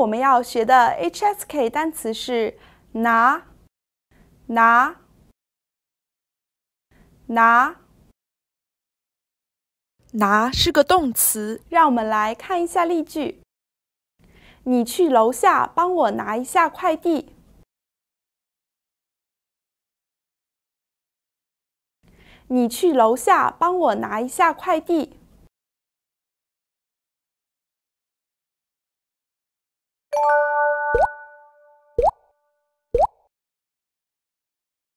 我们要学的 HSK 单词是“拿，拿，拿，拿”，是个动词。让我们来看一下例句：你去楼下帮我拿一下快递。你去楼下帮我拿一下快递。